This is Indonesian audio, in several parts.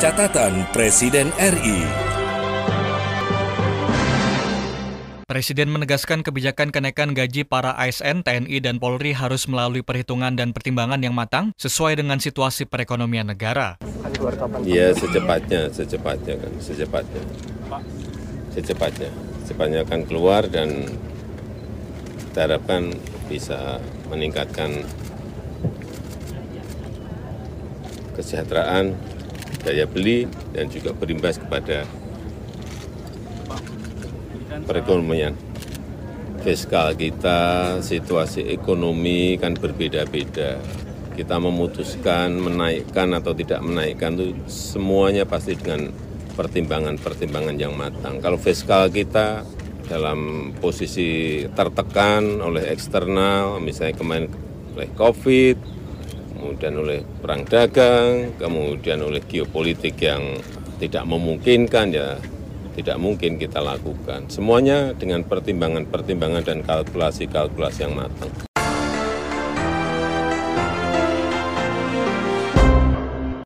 Catatan Presiden RI. Presiden menegaskan kebijakan kenaikan gaji para ASN, TNI, dan Polri harus melalui perhitungan dan pertimbangan yang matang sesuai dengan situasi perekonomian negara. Iya, secepatnya, secepatnya kan, secepatnya. Secepatnya, secepatnya akan keluar dan kita harapkan bisa meningkatkan kesejahteraan daya beli dan juga berimbas kepada perekonomian fiskal kita, situasi ekonomi kan berbeda-beda. Kita memutuskan menaikkan atau tidak menaikkan itu semuanya pasti dengan pertimbangan-pertimbangan yang matang. Kalau fiskal kita dalam posisi tertekan oleh eksternal, misalnya kemarin oleh COVID, kemudian oleh perang dagang, kemudian oleh geopolitik yang tidak memungkinkan ya tidak mungkin kita lakukan. Semuanya dengan pertimbangan-pertimbangan dan kalkulasi-kalkulasi yang matang.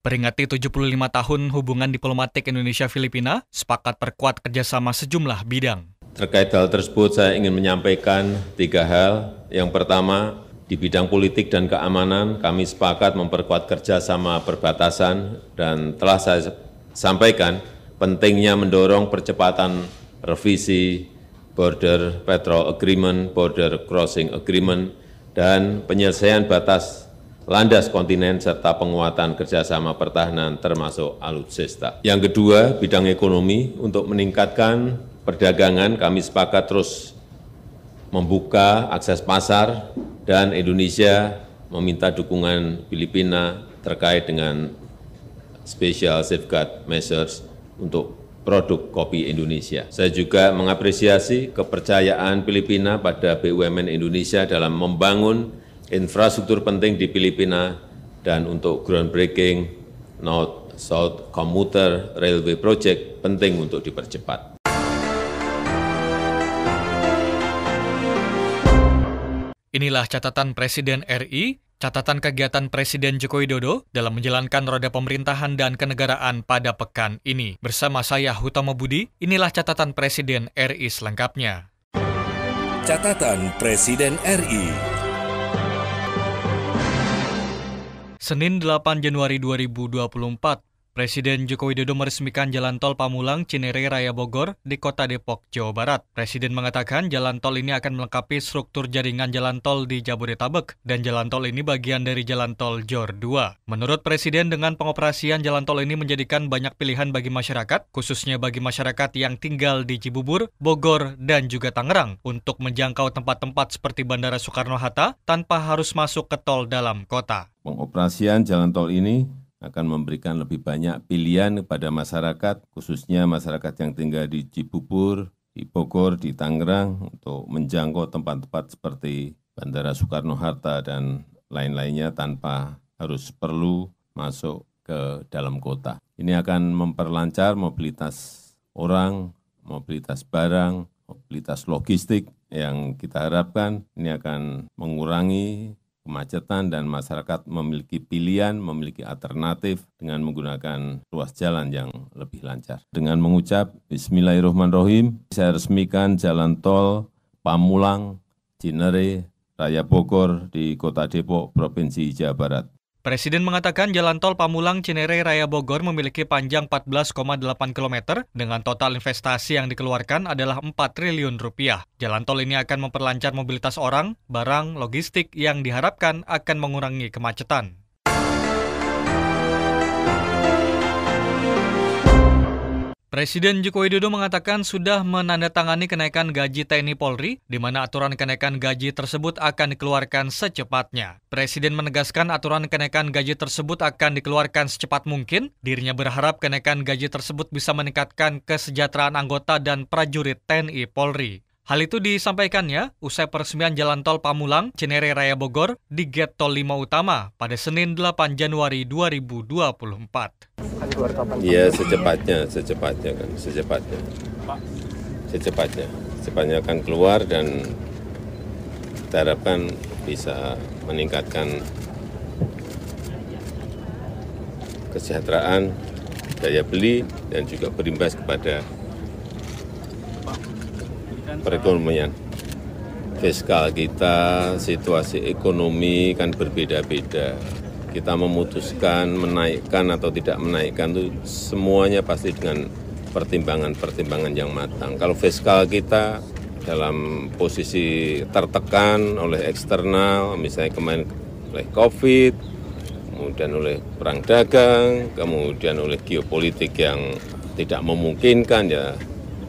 Peringati 75 tahun hubungan diplomatik Indonesia-Filipina, sepakat perkuat kerjasama sejumlah bidang. Terkait hal tersebut, saya ingin menyampaikan tiga hal. Yang pertama, di bidang politik dan keamanan, kami sepakat memperkuat kerjasama perbatasan dan telah saya sampaikan pentingnya mendorong percepatan revisi Border Patrol Agreement, Border Crossing Agreement, dan penyelesaian batas landas kontinen serta penguatan kerjasama pertahanan termasuk alutsista. Yang kedua, bidang ekonomi untuk meningkatkan perdagangan kami sepakat terus membuka akses pasar dan Indonesia meminta dukungan Filipina terkait dengan Special Safeguard Measures untuk produk kopi Indonesia. Saya juga mengapresiasi kepercayaan Filipina pada BUMN Indonesia dalam membangun infrastruktur penting di Filipina dan untuk groundbreaking North South Commuter Railway Project penting untuk dipercepat. Inilah catatan Presiden RI, catatan kegiatan Presiden Joko Widodo dalam menjalankan roda pemerintahan dan kenegaraan pada pekan ini. Bersama saya Hutomo Budi, inilah catatan Presiden RI selengkapnya. Catatan Presiden RI Senin 8 Januari 2024, Presiden Joko Widodo meresmikan jalan tol Pamulang Cinere Raya Bogor di Kota Depok, Jawa Barat. Presiden mengatakan jalan tol ini akan melengkapi struktur jaringan jalan tol di Jabodetabek dan jalan tol ini bagian dari jalan tol Jor 2. Menurut Presiden, dengan pengoperasian jalan tol ini menjadikan banyak pilihan bagi masyarakat, khususnya bagi masyarakat yang tinggal di Cibubur, Bogor, dan juga Tangerang untuk menjangkau tempat-tempat seperti Bandara Soekarno-Hatta tanpa harus masuk ke tol dalam kota. Pengoperasian jalan tol ini akan memberikan lebih banyak pilihan kepada masyarakat, khususnya masyarakat yang tinggal di Cibubur, di Bogor, di Tangerang, untuk menjangkau tempat-tempat seperti Bandara Soekarno-Hatta dan lain-lainnya tanpa harus perlu masuk ke dalam kota. Ini akan memperlancar mobilitas orang, mobilitas barang, mobilitas logistik yang kita harapkan ini akan mengurangi kemacetan dan masyarakat memiliki pilihan, memiliki alternatif dengan menggunakan ruas jalan yang lebih lancar. Dengan mengucap Bismillahirrahmanirrahim, saya resmikan jalan tol Pamulang, Cinere, Raya Bogor di Kota Depok, Provinsi Jawa Barat. Presiden mengatakan jalan tol Pamulang Cinere Raya Bogor memiliki panjang 14,8 km dengan total investasi yang dikeluarkan adalah 4 triliun rupiah. Jalan tol ini akan memperlancar mobilitas orang, barang, logistik yang diharapkan akan mengurangi kemacetan. Presiden Joko Widodo mengatakan sudah menandatangani kenaikan gaji TNI Polri, di mana aturan kenaikan gaji tersebut akan dikeluarkan secepatnya. Presiden menegaskan aturan kenaikan gaji tersebut akan dikeluarkan secepat mungkin. Dirinya berharap kenaikan gaji tersebut bisa meningkatkan kesejahteraan anggota dan prajurit TNI Polri. Hal itu disampaikannya usai peresmian Jalan Tol Pamulang, Cinere Raya Bogor di Gate Tol 5 Utama pada Senin 8 Januari 2024. Iya, secepatnya, secepatnya kan, secepatnya. Secepatnya, secepatnya akan keluar dan kita harapkan bisa meningkatkan kesejahteraan, daya beli, dan juga berimbas kepada Kan perekonomian. Fiskal kita, situasi ekonomi kan berbeda-beda. Kita memutuskan menaikkan atau tidak menaikkan itu semuanya pasti dengan pertimbangan-pertimbangan yang matang. Kalau fiskal kita dalam posisi tertekan oleh eksternal, misalnya kemarin oleh COVID, kemudian oleh perang dagang, kemudian oleh geopolitik yang tidak memungkinkan ya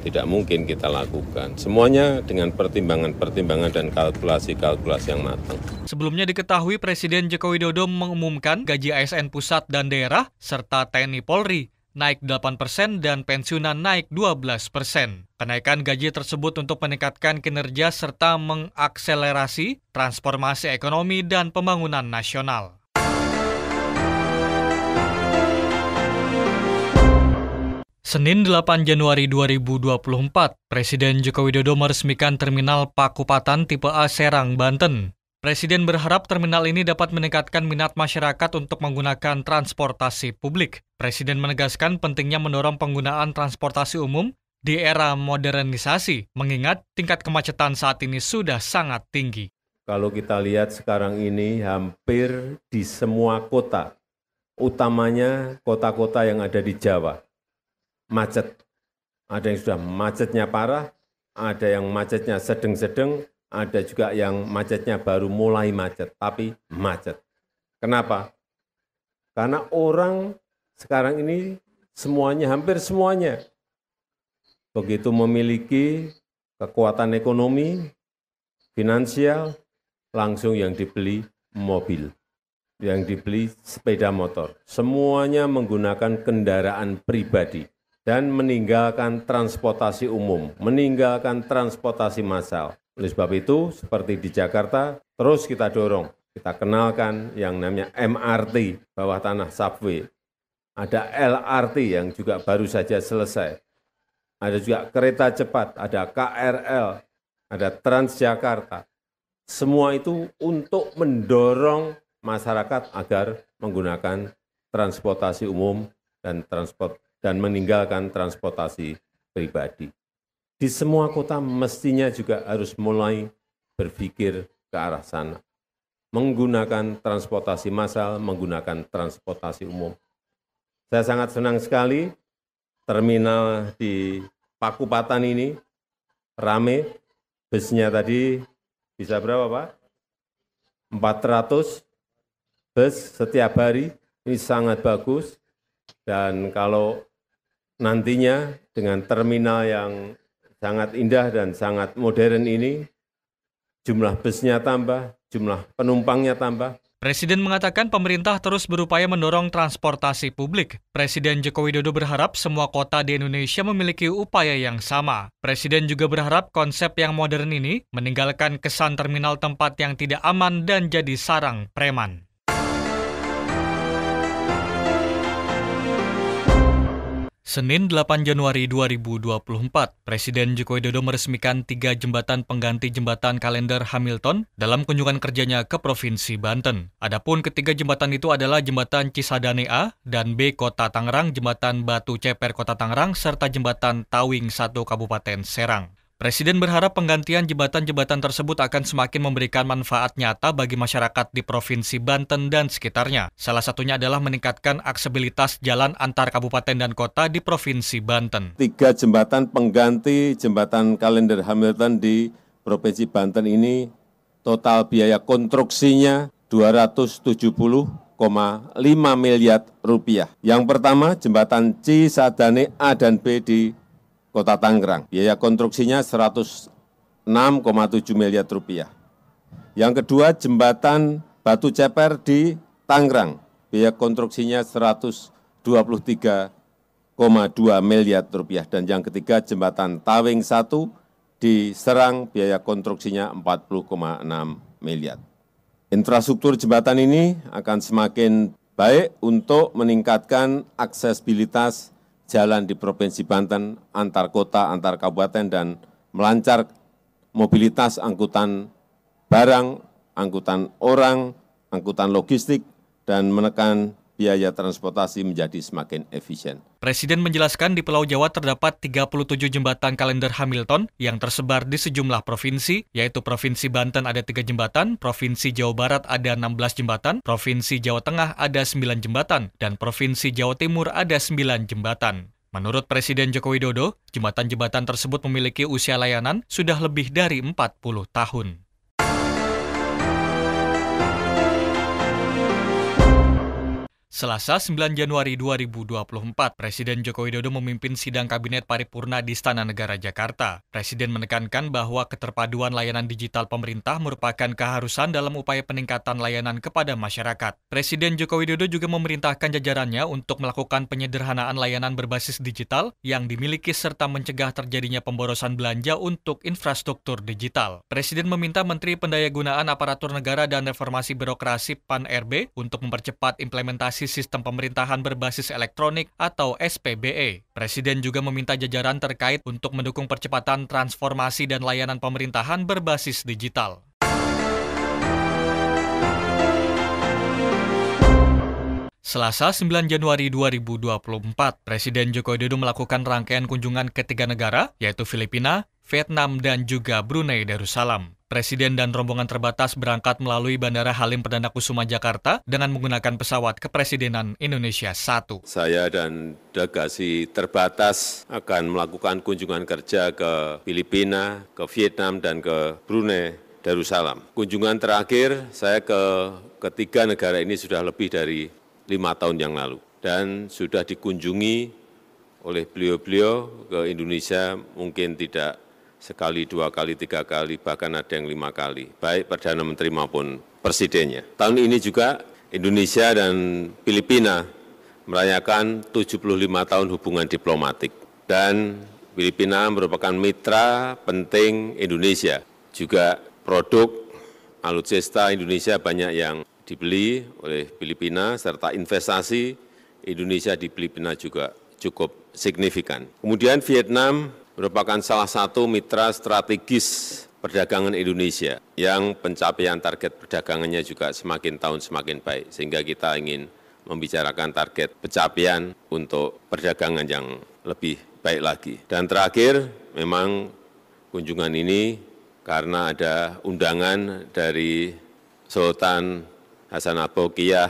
tidak mungkin kita lakukan. Semuanya dengan pertimbangan-pertimbangan dan kalkulasi-kalkulasi yang matang. Sebelumnya diketahui Presiden Joko Widodo mengumumkan gaji ASN pusat dan daerah serta TNI Polri naik 8% dan pensiunan naik 12%. Kenaikan gaji tersebut untuk meningkatkan kinerja serta mengakselerasi transformasi ekonomi dan pembangunan nasional. Senin 8 Januari 2024, Presiden Joko Widodo meresmikan terminal Pakupatan tipe A Serang, Banten. Presiden berharap terminal ini dapat meningkatkan minat masyarakat untuk menggunakan transportasi publik. Presiden menegaskan pentingnya mendorong penggunaan transportasi umum di era modernisasi, mengingat tingkat kemacetan saat ini sudah sangat tinggi. Kalau kita lihat sekarang ini hampir di semua kota, utamanya kota-kota yang ada di Jawa, macet. Ada yang sudah macetnya parah, ada yang macetnya sedeng-sedeng ada juga yang macetnya baru mulai macet, tapi macet. Kenapa? Karena orang sekarang ini semuanya, hampir semuanya, begitu memiliki kekuatan ekonomi, finansial, langsung yang dibeli mobil, yang dibeli sepeda motor. Semuanya menggunakan kendaraan pribadi dan meninggalkan transportasi umum, meninggalkan transportasi massal. Oleh sebab itu, seperti di Jakarta, terus kita dorong, kita kenalkan yang namanya MRT, bawah tanah subway. Ada LRT yang juga baru saja selesai. Ada juga kereta cepat, ada KRL, ada Transjakarta. Semua itu untuk mendorong masyarakat agar menggunakan transportasi umum dan transport dan meninggalkan transportasi pribadi. Di semua kota mestinya juga harus mulai berpikir ke arah sana. Menggunakan transportasi massal, menggunakan transportasi umum. Saya sangat senang sekali terminal di Pakupatan ini rame. Busnya tadi bisa berapa Pak? 400 bus setiap hari. Ini sangat bagus. Dan kalau nantinya dengan terminal yang sangat indah dan sangat modern ini, jumlah busnya tambah, jumlah penumpangnya tambah, Presiden mengatakan pemerintah terus berupaya mendorong transportasi publik. Presiden Joko Widodo berharap semua kota di Indonesia memiliki upaya yang sama. Presiden juga berharap konsep yang modern ini meninggalkan kesan terminal tempat yang tidak aman dan jadi sarang preman. Senin 8 Januari 2024, Presiden Joko Widodo meresmikan tiga jembatan pengganti jembatan kalender Hamilton dalam kunjungan kerjanya ke Provinsi Banten. Adapun ketiga jembatan itu adalah Jembatan Cisadane A dan B Kota Tangerang, Jembatan Batu Ceper Kota Tangerang, serta Jembatan Tawing 1 Kabupaten Serang. Presiden berharap penggantian jembatan-jembatan tersebut akan semakin memberikan manfaat nyata bagi masyarakat di Provinsi Banten dan sekitarnya. Salah satunya adalah meningkatkan aksesibilitas jalan antar kabupaten dan kota di Provinsi Banten. Tiga jembatan pengganti jembatan kalender Hamilton di Provinsi Banten ini total biaya konstruksinya 270 miliar rupiah. Yang pertama, jembatan Cisadane A dan B di Kota Tangerang. Biaya konstruksinya 106,7 miliar rupiah. Yang kedua, jembatan Batu Ceper di Tangerang. Biaya konstruksinya 123,2 miliar rupiah. Dan yang ketiga, jembatan Tawing 1 di Serang, biaya konstruksinya 40,6 miliar. Infrastruktur jembatan ini akan semakin baik untuk meningkatkan aksesibilitas jalan di Provinsi Banten, antar kota, antar kabupaten, dan melancar mobilitas angkutan barang, angkutan orang, angkutan logistik, dan menekan biaya transportasi menjadi semakin efisien. Presiden menjelaskan di Pulau Jawa terdapat 37 jembatan kalender Hamilton yang tersebar di sejumlah provinsi, yaitu Provinsi Banten ada 3 jembatan, Provinsi Jawa Barat ada 16 jembatan, Provinsi Jawa Tengah ada 9 jembatan, dan Provinsi Jawa Timur ada 9 jembatan. Menurut Presiden Joko Widodo, jembatan-jembatan tersebut memiliki usia layanan sudah lebih dari 40 tahun. Selasa 9 Januari 2024, Presiden Joko Widodo memimpin sidang Kabinet Paripurna di Istana Negara Jakarta. Presiden menekankan bahwa keterpaduan layanan digital pemerintah merupakan keharusan dalam upaya peningkatan layanan kepada masyarakat. Presiden Joko Widodo juga memerintahkan jajarannya untuk melakukan penyederhanaan layanan berbasis digital yang dimiliki serta mencegah terjadinya pemborosan belanja untuk infrastruktur digital. Presiden meminta Menteri Pendayagunaan Aparatur Negara dan Reformasi Birokrasi PAN-RB untuk mempercepat implementasi sistem pemerintahan berbasis elektronik atau SPBE. Presiden juga meminta jajaran terkait untuk mendukung percepatan transformasi dan layanan pemerintahan berbasis digital. Selasa 9 Januari 2024, Presiden Joko Widodo melakukan rangkaian kunjungan ke tiga negara, yaitu Filipina, Vietnam, dan juga Brunei Darussalam. Presiden dan rombongan terbatas berangkat melalui Bandara Halim Perdana Kusuma Jakarta dengan menggunakan pesawat Kepresidenan Indonesia 1. Saya dan delegasi terbatas akan melakukan kunjungan kerja ke Filipina, ke Vietnam, dan ke Brunei Darussalam. Kunjungan terakhir saya ke ketiga negara ini sudah lebih dari lima tahun yang lalu dan sudah dikunjungi oleh beliau-beliau ke Indonesia mungkin tidak sekali, dua kali, tiga kali, bahkan ada yang lima kali, baik Perdana Menteri maupun Presidennya. Tahun ini juga Indonesia dan Filipina merayakan 75 tahun hubungan diplomatik dan Filipina merupakan mitra penting Indonesia. Juga produk alutsista Indonesia banyak yang dibeli oleh Filipina serta investasi Indonesia di Filipina juga cukup signifikan. Kemudian Vietnam merupakan salah satu mitra strategis perdagangan Indonesia yang pencapaian target perdagangannya juga semakin tahun semakin baik, sehingga kita ingin membicarakan target pencapaian untuk perdagangan yang lebih baik lagi. Dan terakhir, memang kunjungan ini karena ada undangan dari Sultan Hasan Abokiyah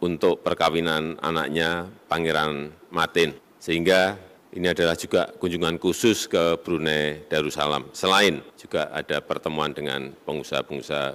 untuk perkawinan anaknya Pangeran Matin, sehingga ini adalah juga kunjungan khusus ke brunei darussalam selain juga ada pertemuan dengan pengusaha pengusaha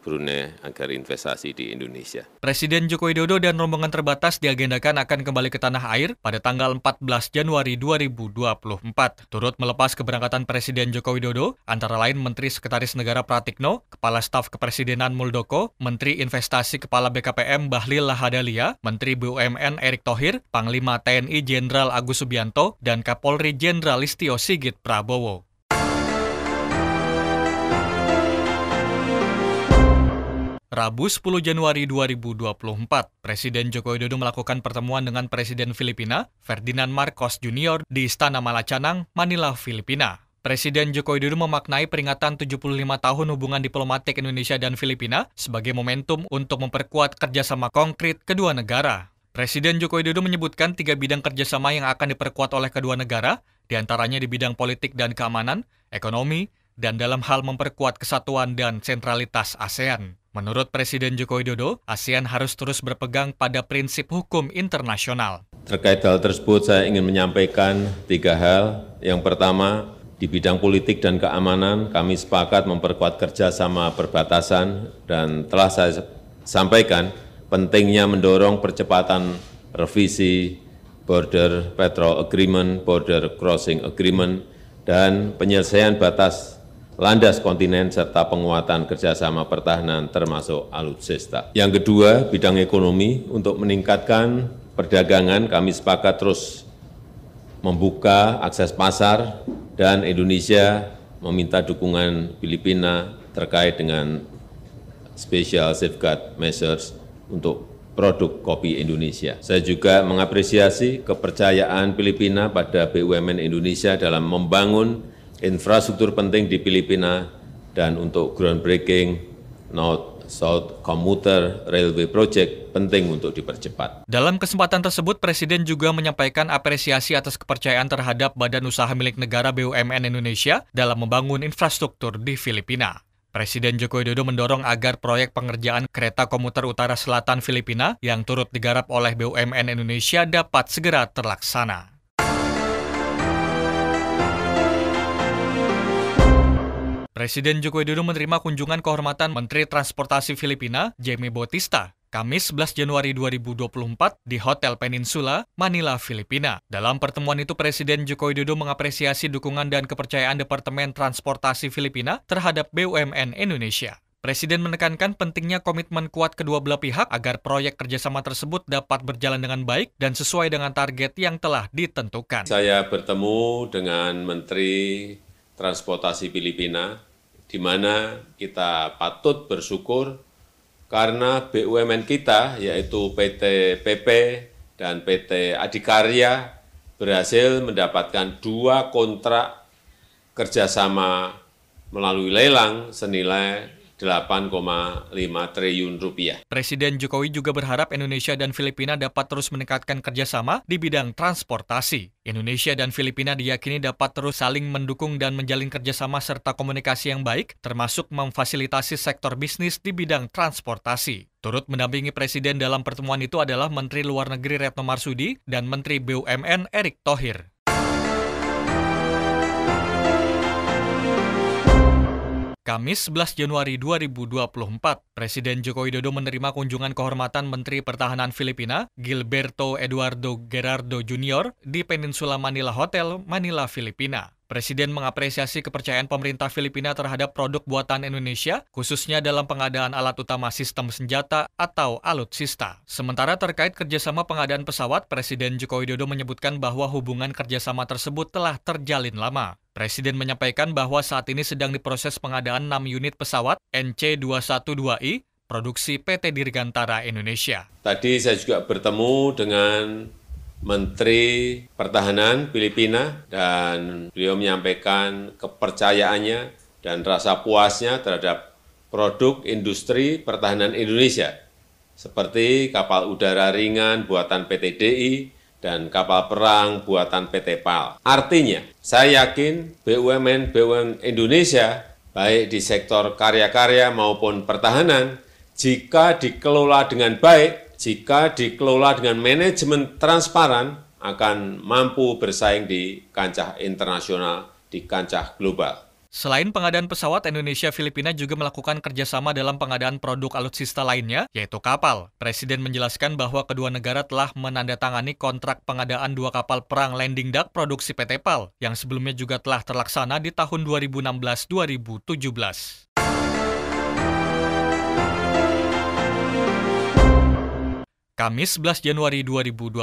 Brunei agar investasi di Indonesia. Presiden Joko Widodo dan rombongan terbatas diagendakan akan kembali ke tanah air pada tanggal 14 Januari 2024. Turut melepas keberangkatan Presiden Joko Widodo, antara lain Menteri Sekretaris Negara Pratikno, Kepala Staf Kepresidenan Muldoko, Menteri Investasi Kepala BKPM Bahlil Lahadalia, Menteri BUMN Erick Thohir, Panglima TNI Jenderal Agus Subianto, dan Kapolri Jenderal Listio Sigit Prabowo. Rabu 10 Januari 2024, Presiden Joko Widodo melakukan pertemuan dengan Presiden Filipina, Ferdinand Marcos Jr. di Istana Malacanang, Manila, Filipina. Presiden Joko Widodo memaknai peringatan 75 tahun hubungan diplomatik Indonesia dan Filipina sebagai momentum untuk memperkuat kerjasama konkret kedua negara. Presiden Joko Widodo menyebutkan tiga bidang kerjasama yang akan diperkuat oleh kedua negara, diantaranya di bidang politik dan keamanan, ekonomi, dan dalam hal memperkuat kesatuan dan sentralitas ASEAN. Menurut Presiden Joko Widodo, ASEAN harus terus berpegang pada prinsip hukum internasional. Terkait hal tersebut, saya ingin menyampaikan tiga hal. Yang pertama, di bidang politik dan keamanan, kami sepakat memperkuat kerjasama perbatasan dan telah saya sampaikan pentingnya mendorong percepatan revisi Border Patrol Agreement, Border Crossing Agreement, dan penyelesaian batas landas kontinen serta penguatan kerjasama pertahanan termasuk alutsista. Yang kedua, bidang ekonomi untuk meningkatkan perdagangan kami sepakat terus membuka akses pasar dan Indonesia meminta dukungan Filipina terkait dengan special safeguard measures untuk produk kopi Indonesia. Saya juga mengapresiasi kepercayaan Filipina pada BUMN Indonesia dalam membangun infrastruktur penting di Filipina dan untuk groundbreaking North South Commuter Railway Project penting untuk dipercepat. Dalam kesempatan tersebut, Presiden juga menyampaikan apresiasi atas kepercayaan terhadap Badan Usaha Milik Negara BUMN Indonesia dalam membangun infrastruktur di Filipina. Presiden Joko Widodo mendorong agar proyek pengerjaan kereta komuter utara selatan Filipina yang turut digarap oleh BUMN Indonesia dapat segera terlaksana. Presiden Joko Widodo menerima kunjungan kehormatan Menteri Transportasi Filipina, Jamie Bautista, Kamis 11 Januari 2024 di Hotel Peninsula, Manila, Filipina. Dalam pertemuan itu, Presiden Joko Widodo mengapresiasi dukungan dan kepercayaan Departemen Transportasi Filipina terhadap BUMN Indonesia. Presiden menekankan pentingnya komitmen kuat kedua belah pihak agar proyek kerjasama tersebut dapat berjalan dengan baik dan sesuai dengan target yang telah ditentukan. Saya bertemu dengan Menteri Transportasi Filipina, di mana kita patut bersyukur karena BUMN kita, yaitu PT PP dan PT Adikarya, berhasil mendapatkan dua kontrak kerjasama melalui lelang senilai 8,5 triliun rupiah. Presiden Jokowi juga berharap Indonesia dan Filipina dapat terus meningkatkan kerjasama di bidang transportasi. Indonesia dan Filipina diyakini dapat terus saling mendukung dan menjalin kerjasama serta komunikasi yang baik, termasuk memfasilitasi sektor bisnis di bidang transportasi. Turut mendampingi Presiden dalam pertemuan itu adalah Menteri Luar Negeri Retno Marsudi dan Menteri BUMN Erick Thohir. Kamis 11 Januari 2024, Presiden Joko Widodo menerima kunjungan kehormatan Menteri Pertahanan Filipina, Gilberto Eduardo Gerardo Jr. di Peninsula Manila Hotel, Manila, Filipina. Presiden mengapresiasi kepercayaan pemerintah Filipina terhadap produk buatan Indonesia, khususnya dalam pengadaan alat utama sistem senjata atau alutsista. Sementara terkait kerjasama pengadaan pesawat, Presiden Joko Widodo menyebutkan bahwa hubungan kerjasama tersebut telah terjalin lama. Presiden menyampaikan bahwa saat ini sedang diproses pengadaan 6 unit pesawat NC212I produksi PT Dirgantara Indonesia. Tadi saya juga bertemu dengan Menteri Pertahanan Filipina dan beliau menyampaikan kepercayaannya dan rasa puasnya terhadap produk industri pertahanan Indonesia seperti kapal udara ringan buatan PT DI dan kapal perang buatan PT PAL. Artinya, saya yakin BUMN-BUMN Indonesia baik di sektor karya-karya maupun pertahanan jika dikelola dengan baik jika dikelola dengan manajemen transparan, akan mampu bersaing di kancah internasional, di kancah global. Selain pengadaan pesawat, Indonesia-Filipina juga melakukan kerjasama dalam pengadaan produk alutsista lainnya, yaitu kapal. Presiden menjelaskan bahwa kedua negara telah menandatangani kontrak pengadaan dua kapal perang landing duck produksi PT PAL, yang sebelumnya juga telah terlaksana di tahun 2016-2017. Kamis 11 Januari 2024,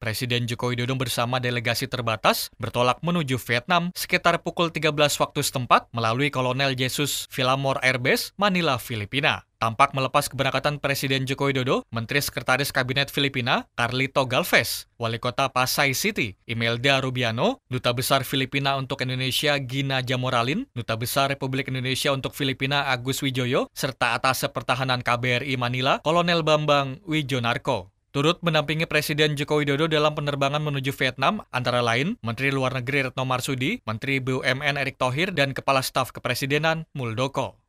Presiden Joko Widodo bersama delegasi terbatas bertolak menuju Vietnam sekitar pukul 13 waktu setempat melalui Kolonel Jesus Villamor Airbase, Manila, Filipina. Tampak melepas keberangkatan Presiden Joko Widodo, Menteri Sekretaris Kabinet Filipina, Carlito Galvez, Wali Kota Pasay City, Imelda Rubiano, Duta Besar Filipina untuk Indonesia Gina Jamoralin, Duta Besar Republik Indonesia untuk Filipina Agus Wijoyo, serta Atase Pertahanan KBRI Manila, Kolonel Bambang Wijonarko. Turut menampingi Presiden Joko Widodo dalam penerbangan menuju Vietnam, antara lain Menteri Luar Negeri Retno Marsudi, Menteri BUMN Erick Thohir, dan Kepala Staf Kepresidenan Muldoko.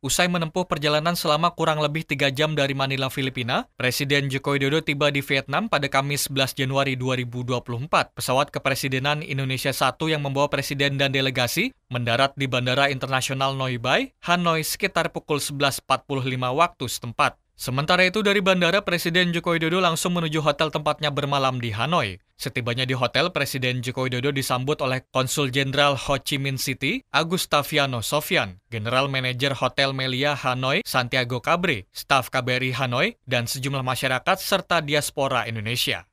Usai menempuh perjalanan selama kurang lebih tiga jam dari Manila, Filipina, Presiden Joko Widodo tiba di Vietnam pada Kamis 11 Januari 2024. Pesawat kepresidenan Indonesia 1 yang membawa Presiden dan delegasi mendarat di Bandara Internasional Noi Bai, Hanoi sekitar pukul 11.45 waktu setempat. Sementara itu dari bandara Presiden Joko Widodo langsung menuju hotel tempatnya bermalam di Hanoi. Setibanya di hotel, Presiden Joko Widodo disambut oleh Konsul Jenderal Ho Chi Minh City, Agustaviano Sofian, General Manager Hotel Melia Hanoi, Santiago Cabre, staf KBRI Hanoi, dan sejumlah masyarakat serta diaspora Indonesia.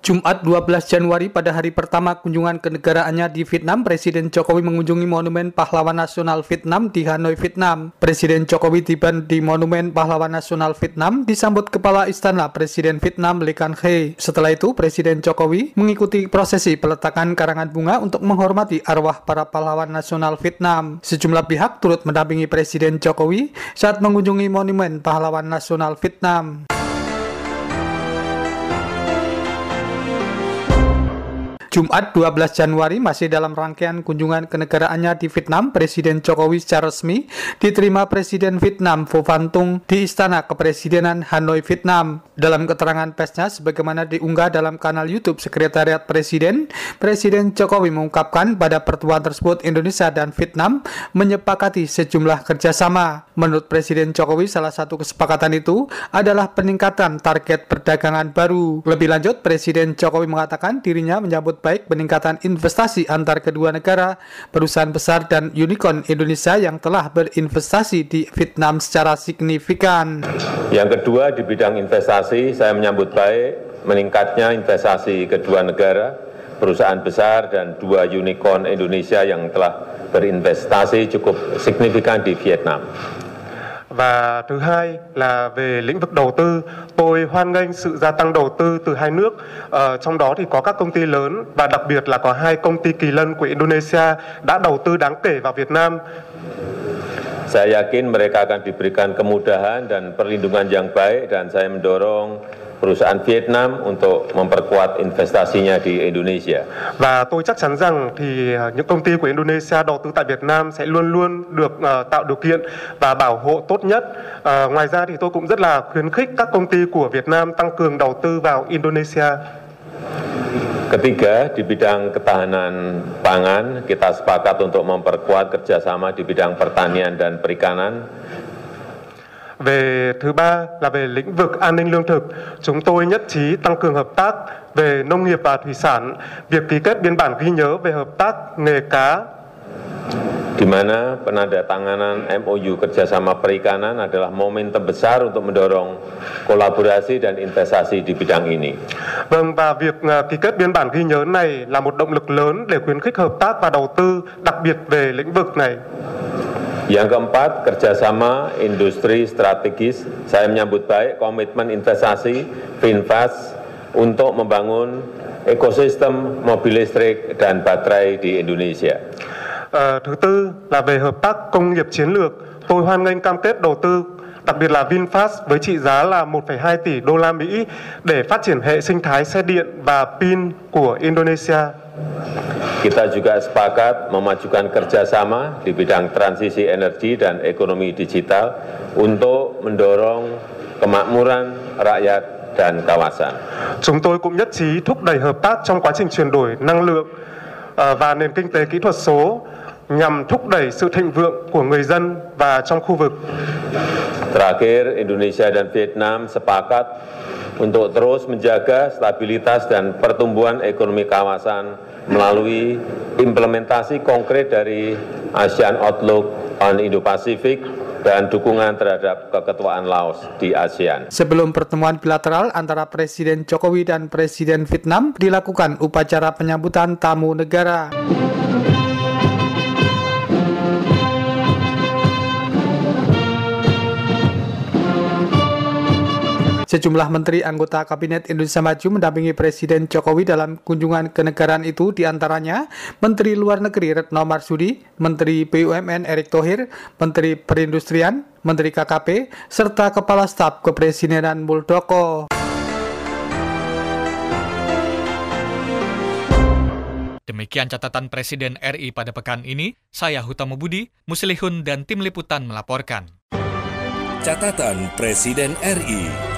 Jumat 12 Januari pada hari pertama kunjungan kenegaraannya di Vietnam, Presiden Jokowi mengunjungi Monumen Pahlawan Nasional Vietnam di Hanoi, Vietnam. Presiden Jokowi tiba di Monumen Pahlawan Nasional Vietnam disambut Kepala Istana Presiden Vietnam Lee Kan He. Setelah itu, Presiden Jokowi mengikuti prosesi peletakan karangan bunga untuk menghormati arwah para pahlawan nasional Vietnam. Sejumlah pihak turut mendampingi Presiden Jokowi saat mengunjungi Monumen Pahlawan Nasional Vietnam. Jumat 12 Januari masih dalam rangkaian kunjungan kenegaraannya di Vietnam, Presiden Jokowi secara resmi diterima Presiden Vietnam Phu Van Tung di Istana Kepresidenan Hanoi, Vietnam. Dalam keterangan persnya sebagaimana diunggah dalam kanal YouTube Sekretariat Presiden, Presiden Jokowi mengungkapkan pada pertemuan tersebut Indonesia dan Vietnam menyepakati sejumlah kerjasama. Menurut Presiden Jokowi, salah satu kesepakatan itu adalah peningkatan target perdagangan baru. Lebih lanjut, Presiden Jokowi mengatakan dirinya menyambut baik peningkatan investasi antar kedua negara, perusahaan besar dan unicorn Indonesia yang telah berinvestasi di Vietnam secara signifikan. Yang kedua di bidang investasi, saya menyambut baik meningkatnya investasi kedua negara, perusahaan besar dan dua unicorn Indonesia yang telah berinvestasi cukup signifikan di Vietnam. Và thứ hai là về lĩnh vực đầu tư, tôi hoan nghênh sự gia tăng đầu tư từ hai nước, ờ, trong đó thì có các công ty lớn và đặc biệt là có hai công ty kỳ lân của Indonesia đã đầu tư đáng kể vào Việt Nam. Saya yakin mereka akan diberikan kemudahan dan perlindungan yang baik dan saya mendorong perusahaan Vietnam untuk memperkuat investasinya di Indonesia. Và tôi chắc chắn rằng thì à, những công ty của Indonesia đầu tư tại Việt Nam sẽ luôn luôn được à, tạo điều kiện và bảo hộ tốt nhất. À, ngoài ra thì tôi cũng rất là khuyến khích các công ty của Việt Nam tăng cường đầu tư vào Indonesia. Ketiga, di bidang ketahanan pangan, kita sepakat untuk memperkuat kerjasama di bidang pertanian dan perikanan về thứ ba là về lĩnh vực an ninh lương thực, chúng tôi nhất trí tăng cường hợp tác về nông nghiệp và thủy sản, việc ký kết biên bản ghi nhớ về hợp tác nghề cá di mana penandatanganan MOU kerjasama perikanan adalah momentum besar untuk mendorong kolaborasi dan investasi di bidang ini. Vâng và việc à, ký kết biên bản ghi nhớ này là một động lực lớn để khuyến khích hợp tác và đầu tư, đặc biệt về lĩnh vực này. Yang keempat, kerjasama industri strategis. Saya menyambut baik komitmen investasi VinFast untuk membangun ekosistem mobil listrik dan baterai di Indonesia. Uh, thứ tư là về hợp tác công nghiệp chiến lược. Tôi hoan nghênh cam kết đầu tư đặc biệt là VinFast với trị giá là 1,2 tỷ đô la Mỹ để phát triển hệ sinh thái xe điện và pin của Indonesia. Kita juga sepakat memajukan kerjasama di bidang transisi energi dan ekonomi digital untuk mendorong kemakmuran rakyat dan kawasan. Chúng tôi cũng nhất trí thúc đẩy hợp tác trong quá trình chuyển đổi năng lượng à, và nền kinh tế kỹ thuật số nhằm thúc đẩy sự thịnh vượng của người dân và trong khu vực. Terakhir, Indonesia dan Vietnam sepakat untuk terus menjaga stabilitas dan pertumbuhan ekonomi kawasan melalui implementasi konkret dari ASEAN Outlook on Indo-Pacific dan dukungan terhadap keketuaan Laos di ASEAN. Sebelum pertemuan bilateral antara Presiden Jokowi dan Presiden Vietnam dilakukan upacara penyambutan tamu negara. Sejumlah menteri anggota Kabinet Indonesia Maju mendampingi Presiden Jokowi dalam kunjungan kenegaraan itu diantaranya Menteri Luar Negeri Retno Marsudi, Menteri BUMN Erick Thohir, Menteri Perindustrian, Menteri KKP, serta Kepala Staf Kepresidenan Muldoko. Demikian catatan Presiden RI pada pekan ini. Saya Huta Budi, Muslihun dan tim liputan melaporkan. Catatan Presiden RI.